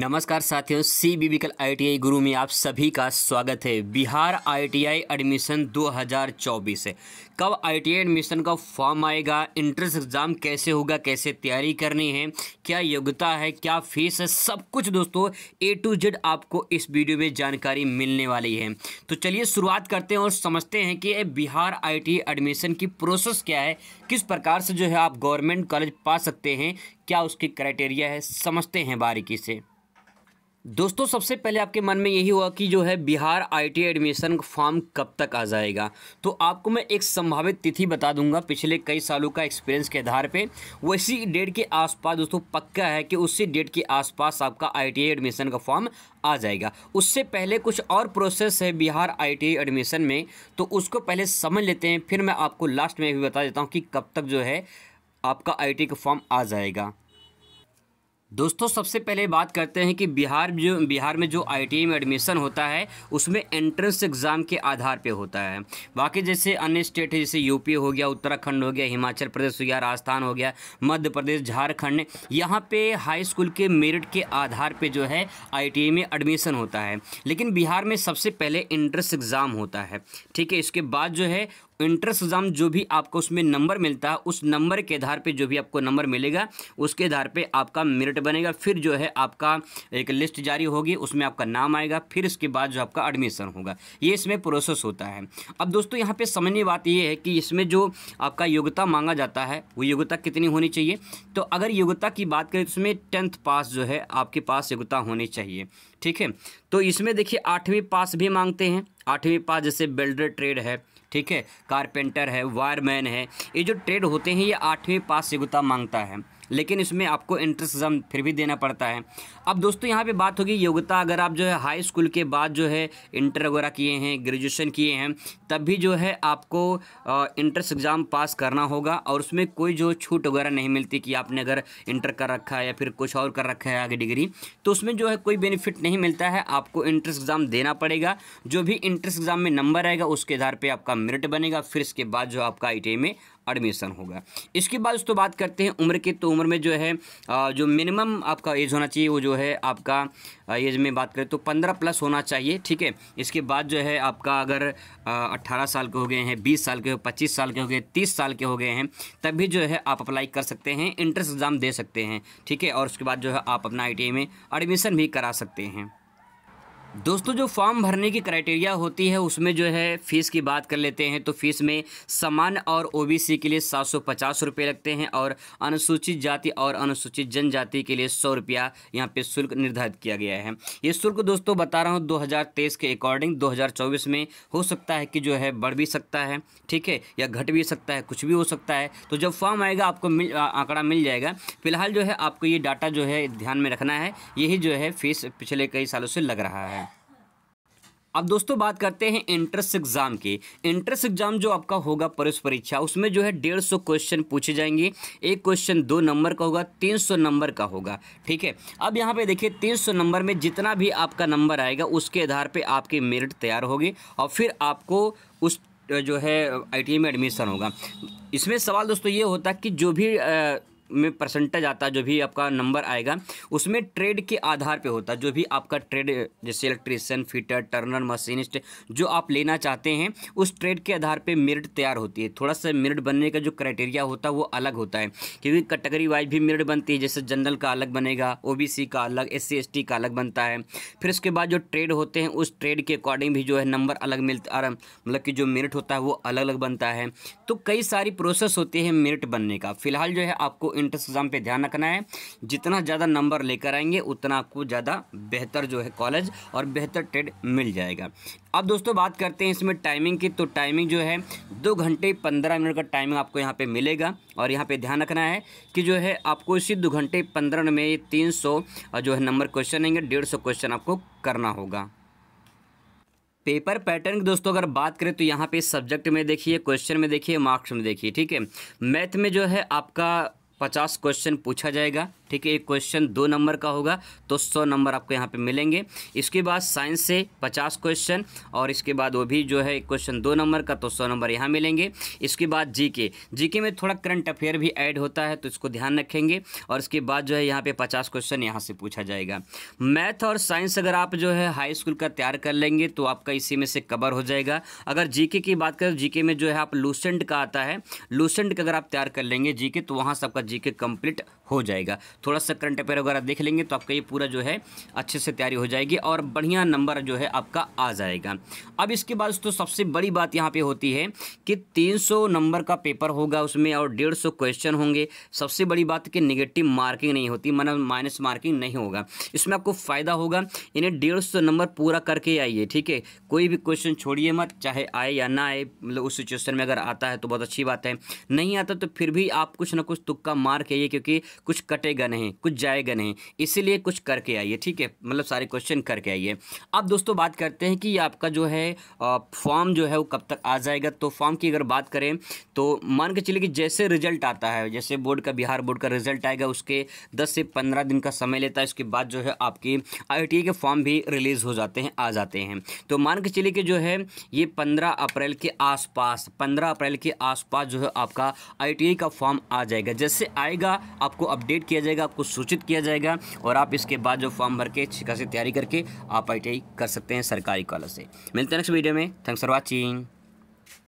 नमस्कार साथियों C B बिकल आई गुरु में आप सभी का स्वागत है बिहार आईटीआई एडमिशन 2024 है कब आईटीआई एडमिशन का फॉर्म आएगा इंट्रेंस एग्ज़ाम कैसे होगा कैसे तैयारी करनी है क्या योग्यता है क्या फीस है सब कुछ दोस्तों ए टू जेड आपको इस वीडियो में जानकारी मिलने वाली है तो चलिए शुरुआत करते हैं और समझते हैं कि बिहार आई एडमिशन की प्रोसेस क्या है किस प्रकार से जो है आप गवर्नमेंट कॉलेज पा सकते हैं क्या उसकी क्राइटेरिया है समझते हैं बारीकी से दोस्तों सबसे पहले आपके मन में यही हुआ कि जो है बिहार आईटी एडमिशन फॉर्म कब तक आ जाएगा तो आपको मैं एक संभावित तिथि बता दूंगा पिछले कई सालों का एक्सपीरियंस के आधार पे वैसी डेट के आसपास दोस्तों पक्का है कि उसी डेट के आसपास आपका आईटी एडमिशन का फॉर्म आ जाएगा उससे पहले कुछ और प्रोसेस है बिहार आई एडमिशन में तो उसको पहले समझ लेते हैं फिर मैं आपको लास्ट में भी बता देता हूँ कि कब तक जो है आपका आई का फॉर्म आ जाएगा दोस्तों सबसे पहले बात करते हैं कि बिहार जो बिहार में जो आई e में एडमिशन होता है उसमें एंट्रेंस एग्ज़ाम के आधार पे होता है बाकी जैसे अन्य स्टेट है जैसे यूपी हो गया उत्तराखंड हो गया हिमाचल प्रदेश हो गया राजस्थान हो गया मध्य प्रदेश झारखंड यहाँ पे हाई स्कूल के मेरिट के आधार पे जो है आई e में एडमिशन होता है लेकिन बिहार में सबसे पहले एंट्रेंस एग्ज़ाम होता है ठीक है इसके बाद जो है इंट्रेंस एग्ज़ाम जो भी आपको उसमें नंबर मिलता है उस नंबर के आधार पे जो भी आपको नंबर मिलेगा उसके आधार पे आपका मेरिट बनेगा फिर जो है आपका एक लिस्ट जारी होगी उसमें आपका नाम आएगा फिर इसके बाद जो आपका एडमिशन होगा ये इसमें प्रोसेस होता है अब दोस्तों यहाँ पर समझने बात ये है कि इसमें जो आपका योग्यता मांगा जाता है वो योग्यता कितनी होनी चाहिए तो अगर योग्यता की बात करें तो उसमें टेंथ पास जो है आपके पास योग्यता होनी चाहिए ठीक है तो इसमें देखिए आठवीं पास भी मांगते हैं आठवीं पास जैसे बिल्डर ट्रेड है ठीक है कारपेंटर है वायरमैन है ये जो ट्रेड होते हैं ये आठवीं पास योग्यता मांगता है लेकिन इसमें आपको एंट्रेंस एग्ज़ाम फिर भी देना पड़ता है अब दोस्तों यहाँ पे बात होगी योग्यता अगर आप जो है हाई स्कूल के बाद जो है इंटर वगैरह किए हैं ग्रेजुएशन किए हैं तब भी जो है आपको इंट्रेंस एग्ज़ाम पास करना होगा और उसमें कोई जो छूट वगैरह नहीं मिलती कि आपने अगर इंटर कर रखा है या फिर कुछ और कर रखा है आगे डिग्री तो उसमें जो है कोई बेनिफिट नहीं मिलता है आपको इंट्रेंस एग्ज़ाम देना पड़ेगा जो भी इंट्रेंस एग्ज़ाम में नंबर आएगा उसके आधार पर आपका मेरिट बनेगा फिर इसके बाद जो आपका आई में एडमिशन होगा इसके बाद तो बात करते हैं उम्र की तो उम्र में जो है जो मिनिमम आपका एज होना चाहिए वो जो है आपका एज में बात करें तो पंद्रह प्लस होना चाहिए ठीक है इसके बाद जो है आपका अगर अट्ठारह साल के हो गए हैं बीस साल के हो पच्चीस साल के हो गए तीस साल के हो गए हैं तब भी जो है आप अप्लाई कर सकते हैं इंट्रेंस एग्ज़ाम दे सकते हैं ठीक है और उसके बाद जो है आप अपना आई में एडमिशन भी करा सकते हैं दोस्तों जो फॉर्म भरने की क्राइटेरिया होती है उसमें जो है फ़ीस की बात कर लेते हैं तो फ़ीस में सामान्य और ओबीसी के लिए सात सौ पचास रुपये लगते हैं और अनुसूचित जाति और अनुसूचित जनजाति के लिए सौ रुपया यहाँ पर शुल्क निर्धारित किया गया है ये शुल्क दोस्तों बता रहा हूँ 2023 के अकॉर्डिंग 2024 में हो सकता है कि जो है बढ़ भी सकता है ठीक है या घट भी सकता है कुछ भी हो सकता है तो जब फॉर्म आएगा आपको मिल आंकड़ा मिल जाएगा फिलहाल जो है आपको ये डाटा जो है ध्यान में रखना है यही जो है फीस पिछले कई सालों से लग रहा है अब दोस्तों बात करते हैं एंट्रेंस एग्जाम की एंट्रेंस एग्जाम जो आपका होगा प्रवेश परीक्षा उसमें जो है डेढ़ सौ क्वेश्चन पूछे जाएंगे एक क्वेश्चन दो नंबर का होगा तीन सौ नंबर का होगा ठीक है अब यहाँ पे देखिए तीन सौ नंबर में जितना भी आपका नंबर आएगा उसके आधार पे आपकी मेरिट तैयार होगी और फिर आपको उस जो है आई e में एडमिशन होगा इसमें सवाल दोस्तों ये होता है कि जो भी आ, में परसेंटेज आता है जो भी आपका नंबर आएगा उसमें ट्रेड के आधार पे होता है जो भी आपका ट्रेड जैसे इलेक्ट्रीशियन फिटर टर्नर मशीनिस्ट जो आप लेना चाहते हैं उस ट्रेड के आधार पर मेरिट तैयार होती है थोड़ा सा मेरिट बनने का जो क्राइटेरिया होता है वो अलग होता है क्योंकि कैटेगरी वाइज भी मेरिट बनती है जैसे जनरल का अलग बनेगा ओ का अलग एस सी का अलग बनता है फिर उसके बाद जो ट्रेड होते हैं उस ट्रेड के अकॉर्डिंग भी जो है नंबर अलग मिलता मतलब कि जो मेरिट होता है वो अलग अलग बनता है तो कई सारी प्रोसेस होती है मेरिट बनने का फिलहाल जो है आपको एंट्रेंस एग्ज़ाम पे ध्यान रखना है जितना ज़्यादा नंबर लेकर आएंगे उतना आपको ज़्यादा बेहतर जो है कॉलेज और बेहतर ट्रेड मिल जाएगा अब दोस्तों बात करते हैं इसमें टाइमिंग की तो टाइमिंग जो है दो घंटे पंद्रह मिनट का टाइमिंग आपको यहाँ पर मिलेगा और यहाँ पर ध्यान रखना है कि जो है आपको इसी दो घंटे पंद्रह में तीन जो है नंबर क्वेश्चन आएंगे डेढ़ क्वेश्चन आपको करना होगा पेपर पैटर्न की दोस्तों अगर बात करें तो यहाँ पे सब्जेक्ट में देखिए क्वेश्चन में देखिए मार्क्स में देखिए ठीक है मैथ में जो है आपका पचास क्वेश्चन पूछा जाएगा ठीक है एक क्वेश्चन दो नंबर का होगा तो सौ नंबर आपको यहाँ पे मिलेंगे इसके बाद साइंस से पचास क्वेश्चन और इसके बाद वो भी जो है एक क्वेश्चन दो नंबर का तो सौ नंबर यहाँ मिलेंगे इसके बाद जीके जीके में थोड़ा करंट अफेयर भी ऐड होता है तो इसको ध्यान रखेंगे और इसके बाद जो है यहाँ पे पचास क्वेश्चन यहाँ से पूछा जाएगा मैथ और साइंस अगर आप जो है हाई स्कूल का तैयार कर लेंगे तो आपका इसी में से कवर हो जाएगा अगर जीके की बात करें जीके में जो है आप लूसेंट का आता है लूसेंट का अगर आप तैयार कर लेंगे जीके तो वहाँ से आपका जीके कंप्लीट हो जाएगा थोड़ा सा करंट अफेयर वगैरह देख लेंगे तो आपका ये पूरा जो है अच्छे से तैयारी हो जाएगी और बढ़िया नंबर जो है आपका आ जाएगा अब इसके बाद दोस्तों सबसे बड़ी बात यहाँ पर होती है कि तीन नंबर का पेपर होगा उसमें और डेढ़ क्वेश्चन होंगे सबसे बड़ी बात कि निगेटिव मार्किंग नहीं होती मतलब माइनस मार्किंग नहीं होगा इसमें आपको फ़ायदा होगा इन्हें डेढ़ सौ नंबर पूरा करके आइए ठीक है कोई भी क्वेश्चन छोड़िए मत चाहे आए या ना आए मतलब उस सिचुएशन में अगर आता है तो बहुत अच्छी बात है नहीं आता तो फिर भी आप कुछ ना कुछ तुक्का मार के क्योंकि कुछ कटेगा नहीं कुछ जाएगा नहीं इसीलिए कुछ करके आइए ठीक है मतलब सारे क्वेश्चन करके आइए अब दोस्तों बात करते हैं कि आपका जो है फॉर्म जो है वो कब तक आ जाएगा तो फॉर्म की अगर बात करें तो मान के चलिए कि जैसे रिजल्ट आता है जैसे बोर्ड का बिहार बोर्ड का रिजल्ट आएगा उसके दस से पंद्रह दिन का समय लेता है उसके बाद जो है आपकी आई के फॉर्म भी रिलीज़ हो जाते हैं आ जाते हैं तो मान के चलिए कि जो है ये पंद्रह अप्रैल के आसपास पंद्रह अप्रैल के आसपास जो है आपका आई का फॉर्म आ जाएगा जैसे आएगा आपको अपडेट किया जाएगा जाएगा आपको सूचित किया जाएगा और आप इसके बाद जो फॉर्म भर के अच्छी तैयारी करके आप आई कर सकते हैं सरकारी कॉलेज से मिलते हैं नेक्स्ट वीडियो में थैंक्स फॉर वॉचिंग